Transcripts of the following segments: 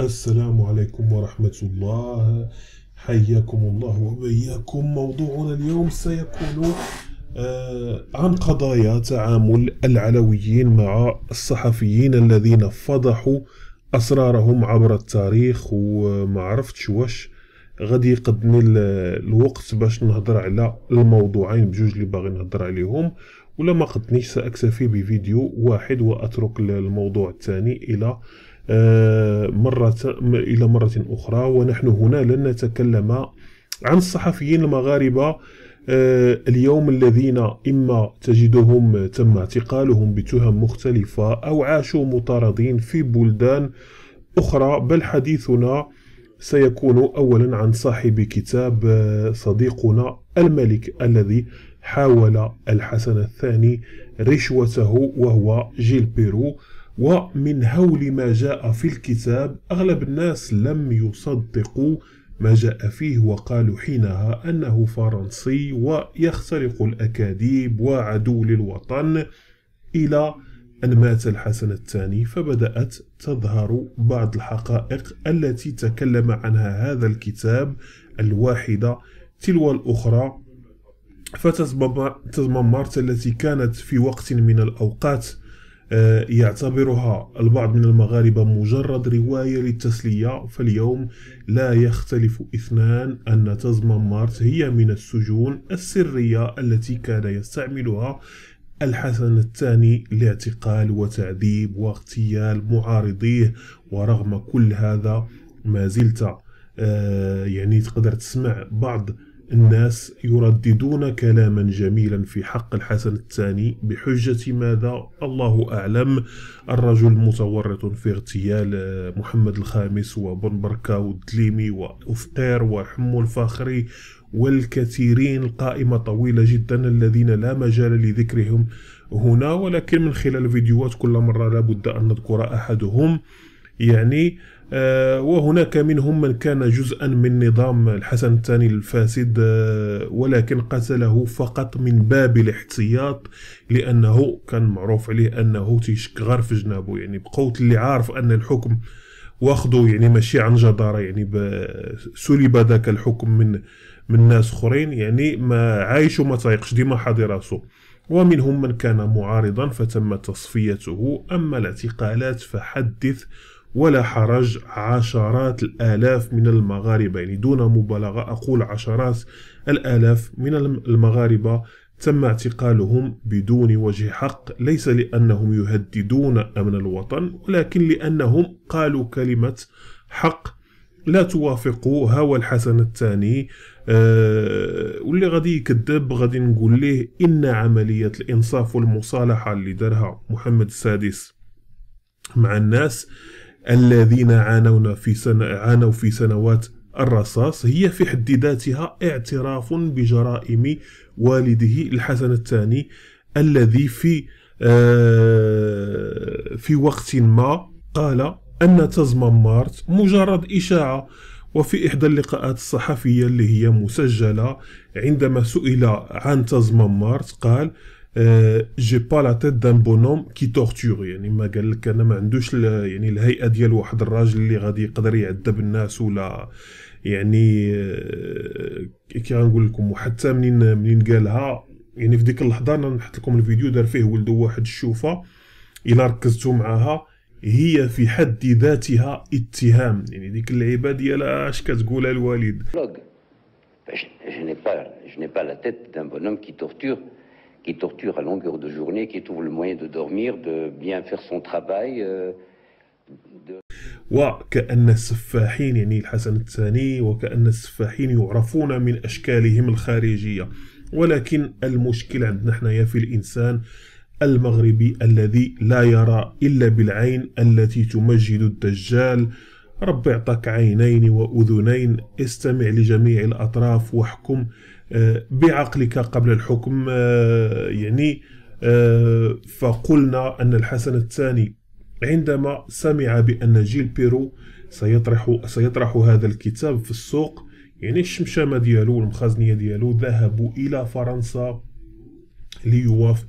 السلام عليكم ورحمة الله حياكم الله وبياكم موضوعنا اليوم سيكون آه، عن قضايا تعامل العلويين مع الصحفيين الذين فضحوا أسرارهم عبر التاريخ وما عرفتش واش غادي يقدمي الوقت باش نهضر على الموضوعين بجوج اللي باغي نهضر عليهم ولا ما قدنيش سأكتفي بفيديو واحد وأترك الموضوع الثاني إلى آه، مرة إلى مرة أخرى ونحن هنا لن نتكلم عن الصحفيين المغاربة آه، اليوم الذين إما تجدهم تم اعتقالهم بتهم مختلفة أو عاشوا مطاردين في بلدان أخرى بل حديثنا سيكون أولا عن صاحب كتاب آه، صديقنا الملك الذي حاول الحسن الثاني رشوته وهو جيل بيرو ومن هول ما جاء في الكتاب أغلب الناس لم يصدقوا ما جاء فيه وقالوا حينها أنه فرنسي ويخترق الأكاذيب وعدو للوطن إلى أن مات الحسن الثاني فبدأت تظهر بعض الحقائق التي تكلم عنها هذا الكتاب الواحدة تلو الأخرى فتتممرت التي كانت في وقت من الأوقات آه، يعتبرها البعض من المغاربة مجرد رواية للتسلية فاليوم لا يختلف اثنان أن تزمن مارت هي من السجون السرية التي كان يستعملها الحسن الثاني لاعتقال وتعذيب واغتيال معارضيه ورغم كل هذا ما زلت آه، يعني تقدر تسمع بعض الناس يرددون كلاما جميلا في حق الحسن الثاني بحجة ماذا الله أعلم الرجل متورط في اغتيال آه، محمد الخامس وبن بركة والدليمي وأفقير وحمو الفاخري والكثيرين القائمة طويلة جدا الذين لا مجال لذكرهم هنا ولكن من خلال الفيديوهات كل مرة لابد أن نذكر أحدهم يعني آه آه، وهناك منهم من كان جزءا من نظام الحسن الثاني الفاسد آه، ولكن قتله فقط من باب الاحتياط لأنه كان معروف عليه أنه تيشك غير في جنابه يعني بقوت اللي عارف أن الحكم واخدو يعني ماشي عن جدارة يعني سلب ذاك الحكم من من ناس اخرين يعني ما عايش وما تايقش ديما حاضي راسو ومنهم من كان معارضا فتم تصفيته أما الاعتقالات فحدث ولا حرج عشرات الآلاف من المغاربة يعني دون مبالغة أقول عشرات الآلاف من المغاربة تم اعتقالهم بدون وجه حق ليس لأنهم يهددون أمن الوطن ولكن لأنهم قالوا كلمة حق لا توافق هوى الحسن الثاني أه واللي غادي يكذب غادي نقول ليه إن عملية الإنصاف والمصالحة اللي دارها محمد السادس مع الناس الذين عانونا في سنة عانوا في سنوات الرصاص هي في حد ذاتها اعتراف بجرائم والده الحسن الثاني الذي في آه، في وقت ما قال أن تزم مارت مجرد إشاعة وفي إحدى اللقاءات الصحفية اللي هي مسجلة عندما سئل عن تزم مارت قال جي با لا تيت دان بونوم كي تورتور يعني ما قال لك انا ما عندوش يعني الهيئه ديال واحد الراجل اللي غادي يقدر يعذب الناس ولا يعني آه، كي غنقول لكم وحتى منين منين قالها يعني في ديك اللحظه انا نحط لكم الفيديو دار فيه ولدو واحد الشوفه الا ركزتوا معاها هي في حد ذاتها اتهام يعني ديك اللعيبه ديالها اش كتقولها الوالد Je n'ai pas, je n'ai pas la tête d'un bonhomme qui torture à longueur de journée, qui trouve le moyen de dormir, de bien faire son travail. Euh, وكأن السفاحين يعني الحسن الثاني وكأن السفاحين يعرفون من أشكالهم الخارجية ولكن المشكل عندنا حنايا في الإنسان المغربي الذي لا يرى إلا بالعين التي تمجد الدجال رب اعطاك عينين وأذنين استمع لجميع الأطراف واحكم آه، بعقلك قبل الحكم آه، يعني آه، فقلنا أن الحسن الثاني عندما سمع بأن جيل بيرو سيطرح سيطرح هذا الكتاب في السوق يعني الشمشامة ديالو والمخازنية ديالو ذهبوا إلى فرنسا ليواف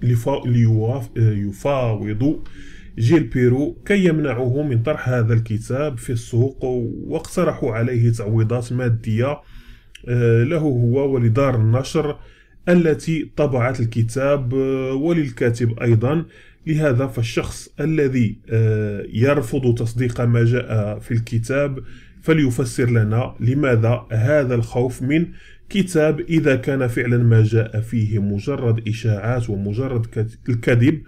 جيل بيرو كي يمنعه من طرح هذا الكتاب في السوق واقترحوا عليه تعويضات مادية آه، له هو ولدار النشر التي طبعت الكتاب آه، وللكاتب أيضا لهذا فالشخص الذي آه، يرفض تصديق ما جاء في الكتاب فليفسر لنا لماذا هذا الخوف من كتاب إذا كان فعلا ما جاء فيه مجرد إشاعات ومجرد الكذب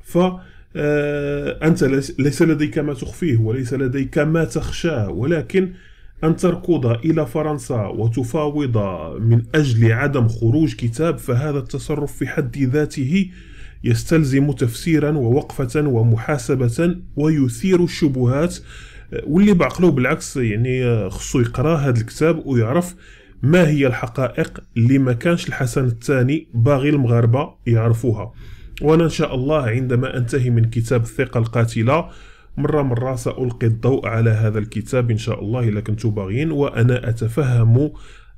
فليفسر آه، أنت ليس لديك ما تخفيه وليس لديك ما تخشاه ولكن أن تركض إلى فرنسا وتفاوض من أجل عدم خروج كتاب فهذا التصرف في حد ذاته يستلزم تفسيرا ووقفة ومحاسبة ويثير الشبهات آه، واللي بعقله بالعكس يعني آه، خصو يقرا هذا الكتاب ويعرف ما هي الحقائق اللي ما كانش الحسن الثاني باغي المغاربة يعرفوها وأنا إن شاء الله عندما أنتهي من كتاب الثقة القاتلة مرة مرة سألقي الضوء على هذا الكتاب إن شاء الله إذا كنتو باغين وأنا أتفهم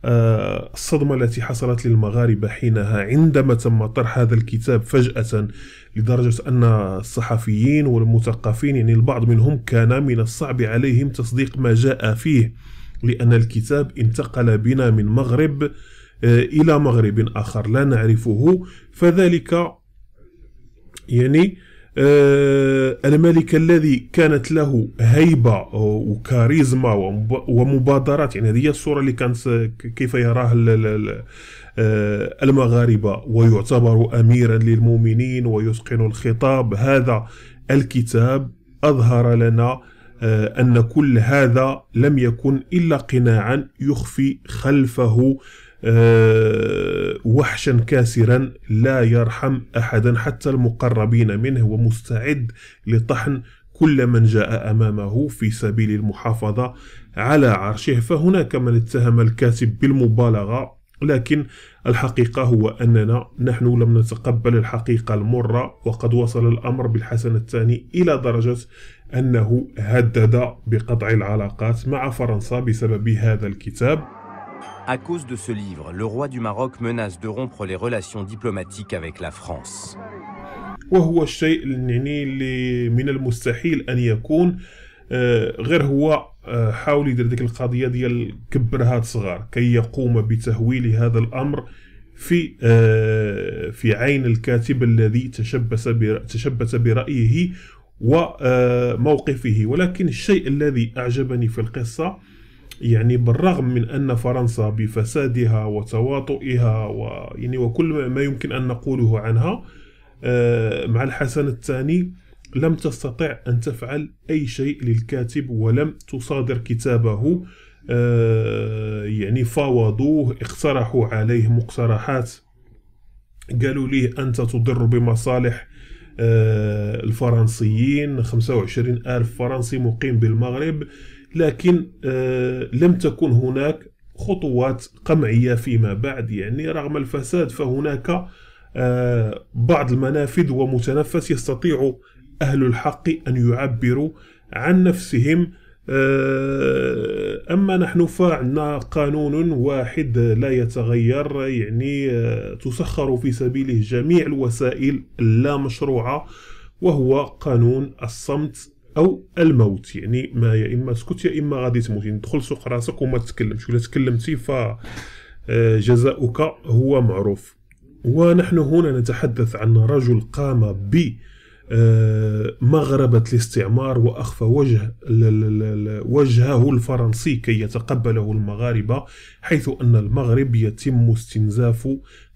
آه، الصدمة التي حصلت للمغاربة حينها عندما تم طرح هذا الكتاب فجأة لدرجة أن الصحفيين والمثقفين يعني البعض منهم كان من الصعب عليهم تصديق ما جاء فيه لأن الكتاب انتقل بنا من مغرب آه، إلى مغرب آخر لا نعرفه فذلك يعني آه، الملك الذي كانت له هيبة وكاريزما ومبادرات يعني هذه الصورة اللي كانت كيف يراه آه، المغاربة ويعتبر أميرا للمؤمنين ويتقن الخطاب هذا الكتاب أظهر لنا آه، أن كل هذا لم يكن إلا قناعا يخفي خلفه آه، وحشا كاسرا لا يرحم احدا حتى المقربين منه ومستعد لطحن كل من جاء امامه في سبيل المحافظه على عرشه فهناك من اتهم الكاتب بالمبالغه لكن الحقيقة هو أننا نحن لم نتقبل الحقيقة المرة وقد وصل الأمر بالحسن الثاني إلى درجة أنه هدد بقطع العلاقات مع فرنسا بسبب هذا الكتاب À cause de ce livre, le roi du Maroc menace de rompre les relations diplomatiques avec la France. وهو الشيء يعني اللي من المستحيل ان يكون آه، غير هو آه، حاول يدير ديك القضيه ديال كبرها صغار كي يقوم بتهويل هذا الامر في آه، في عين الكاتب الذي تشبث تشبث برايه وموقفه ولكن الشيء الذي اعجبني في القصه يعني بالرغم من أن فرنسا بفسادها وتواطئها ويعني وكل ما يمكن أن نقوله عنها آه، مع الحسن الثاني لم تستطع أن تفعل أي شيء للكاتب ولم تصادر كتابه آه، يعني فاوضوه اقترحوا عليه مقترحات قالوا ليه أنت تضر بمصالح آه، الفرنسيين 25 ألف فرنسي مقيم بالمغرب لكن آه، لم تكن هناك خطوات قمعية فيما بعد يعني رغم الفساد فهناك آه، بعض المنافذ ومتنفس يستطيع أهل الحق أن يعبروا عن نفسهم آه، أما نحن فعندنا قانون واحد لا يتغير يعني تسخر في سبيله جميع الوسائل اللا مشروعة وهو قانون الصمت او الموت يعني ما يا اما اسكت يا اما غادي تموت يعني تدخل سوق راسك وما تتكلمش ولا تكلمتي ف آه، جزاؤك هو معروف ونحن هنا نتحدث عن رجل قام ب آه، مغربة الاستعمار وأخفى وجه وجهه الفرنسي كي يتقبله المغاربة حيث أن المغرب يتم استنزاف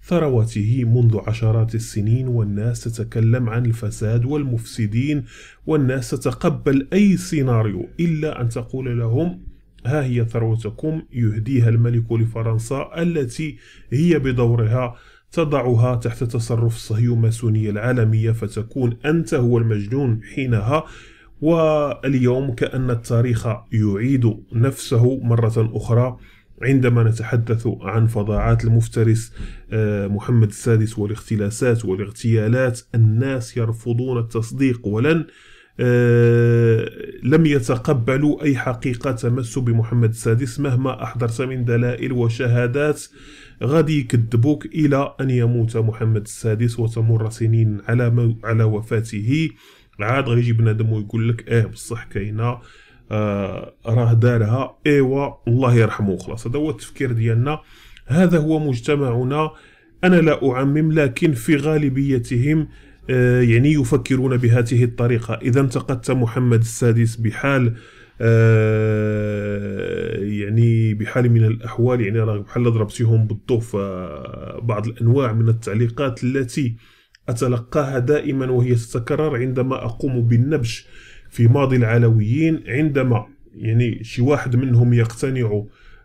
ثروته منذ عشرات السنين والناس تتكلم عن الفساد والمفسدين والناس تتقبل أي سيناريو إلا أن تقول لهم ها هي ثروتكم يهديها الملك لفرنسا التي هي بدورها تضعها تحت تصرف الصهيو العالمية فتكون أنت هو المجنون حينها واليوم كأن التاريخ يعيد نفسه مرة أخرى عندما نتحدث عن فظاعات المفترس آه، محمد السادس والاختلاسات والاغتيالات الناس يرفضون التصديق ولن آه، لم يتقبلوا أي حقيقة تمس بمحمد السادس مهما أحضرت من دلائل وشهادات غادي يكذبوك إلى أن يموت محمد السادس وتمر سنين على على وفاته عاد غيجي بنادم ويقول لك اه بصح كاينه آه، راه دارها ايوا الله يرحمه خلاص هذا هو التفكير ديالنا هذا هو مجتمعنا انا لا اعمم لكن في غالبيتهم آه، يعني يفكرون بهذه الطريقه اذا انتقدت محمد السادس بحال آه، يعني بحال من الاحوال يعني راه بحال ضربتيهم بالضوف بعض الانواع من التعليقات التي اتلقاها دائما وهي تتكرر عندما اقوم بالنبش في ماضي العلويين عندما يعني شي واحد منهم يقتنع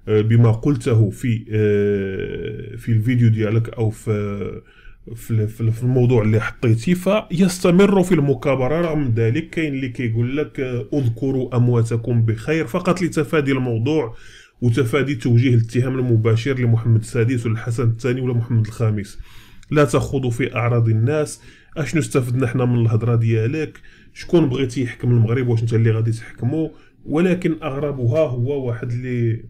آه، بما قلته في آه، في الفيديو ديالك او في في في الموضوع اللي حطيتي فيستمر في المكابره رغم ذلك كاين اللي كيقول لك آه، اذكروا امواتكم بخير فقط لتفادي الموضوع وتفادي توجيه الاتهام المباشر لمحمد السادس والحسن الحسن الثاني ولا محمد الخامس لا تخوضوا في اعراض الناس اشنو استفدنا حنا من الهضره ديالك شكون بغيتي يحكم المغرب واش انت اللي غادي تحكمه ولكن اغربها هو واحد اللي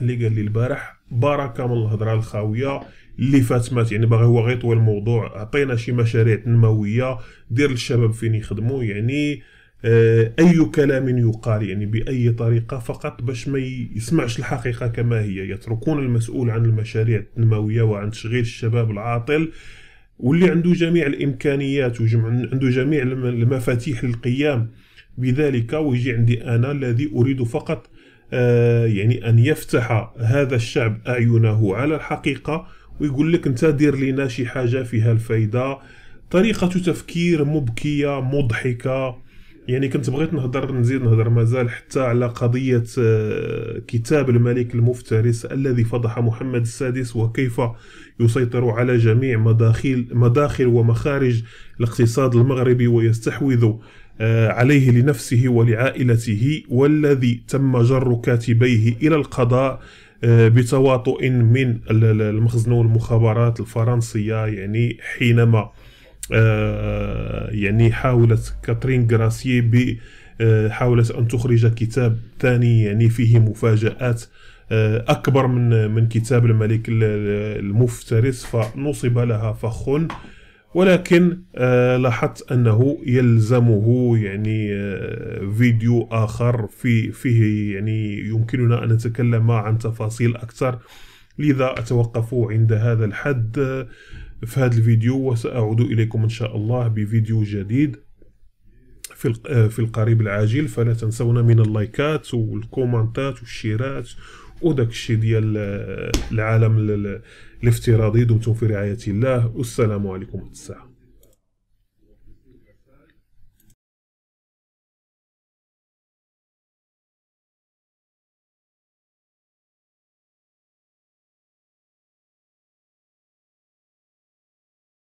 اللي قال لي البارح بركه من الهضره الخاويه اللي فات مات يعني باغي هو غيطوي الموضوع عطينا شي مشاريع تنمويه دير للشباب فين يخدموا يعني آه، اي كلام يقال يعني باي طريقه فقط باش ما يسمعش الحقيقه كما هي يتركون المسؤول عن المشاريع التنمويه وعن تشغيل الشباب العاطل واللي عنده جميع الامكانيات وعنده جميع المفاتيح للقيام بذلك ويجي عندي انا الذي اريد فقط آه يعني ان يفتح هذا الشعب اعينه على الحقيقه ويقول لك انت دير لنا شي حاجه فيها الفايده طريقه تفكير مبكيه مضحكه يعني كنت بغيت نهضر نزيد نهضر مازال حتى على قضية آه، كتاب الملك المفترس الذي فضح محمد السادس وكيف يسيطر على جميع مداخل مداخل ومخارج الاقتصاد المغربي ويستحوذ آه، عليه لنفسه ولعائلته والذي تم جر كاتبيه إلى القضاء آه، بتواطؤ من المخزن والمخابرات الفرنسية يعني حينما آه، يعني حاولت كاترين غراسيي آه، حاولت ان تخرج كتاب ثاني يعني فيه مفاجات آه، اكبر من من كتاب الملك المفترس فنصب لها فخ ولكن لاحظت انه يلزمه يعني فيديو اخر في فيه يعني يمكننا ان نتكلم عن تفاصيل اكثر لذا اتوقف عند هذا الحد في هذا الفيديو وسأعود إليكم إن شاء الله بفيديو جديد في آه، القريب العاجل فلا تنسونا من اللايكات والكومنتات والشيرات وداك الشيء ديال آه، العالم الافتراضي دمتم في رعاية الله والسلام عليكم الساعه